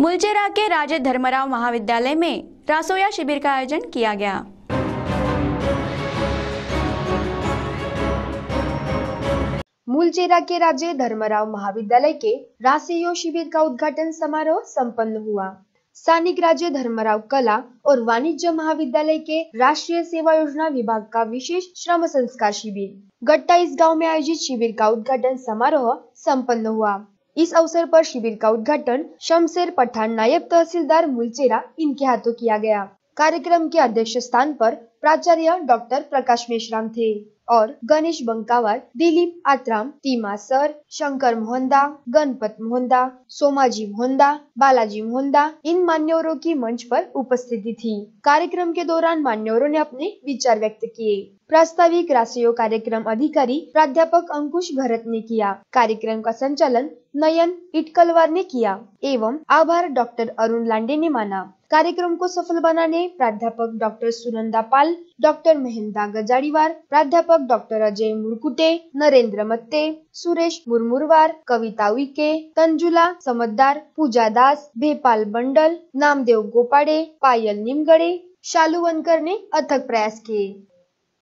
मुलचेरा के राजे धर्मराव महाविद्यालय में रासोया शिविर का आयोजन किया गया मूलचेरा के राज्य धर्मराव महाविद्यालय के रासोया शिविर का उद्घाटन समारोह संपन्न हुआ स्थानिक राज्य धर्मराव कला और वाणिज्य महाविद्यालय के राष्ट्रीय सेवा योजना विभाग का विशेष श्रम संस्कार शिविर गट्टा इस गांव में आयोजित शिविर का उद्घाटन समारोह संपन्न हुआ इस अवसर पर शिविर का उद्घाटन शमशेर पठान नायब तहसीलदार मुलचेरा इनके हाथों किया गया कार्यक्रम के अध्यक्ष स्थान पर प्राचार्य डॉक्टर प्रकाश मेश्राम थे और गणेश बंकावर दिलीप आत्राम तीमा सर शंकर मोहनदा गणपत मोहनदा सोमाजी मोहनदा बालाजी मोहनदा इन मान्यवरों की मंच पर उपस्थिति थी कार्यक्रम के दौरान मान्यवरों ने अपने विचार व्यक्त किए प्रास्ताविक राष्ट्रीय कार्यक्रम अधिकारी प्राध्यापक अंकुश भरत ने किया कार्यक्रम का संचालन नयन इटकलवार ने किया एवं आभार डॉक्टर अरुण लांडे ने माना कार्यक्रम को सफल बनाने प्राध्यापक डॉक्टर सुनंदा पाल डॉक्टर महेंदा गजाड़ीवार प्राध्यापक डॉक्टर अजय मुरकुटे नरेंद्र मत्ते सुरेश मुरमुरवार कविता विके तंजुला समदार पूजा दास भेपाल बंडल नामदेव गोपाडे पायल निमगड़े वनकर ने अथक प्रयास किए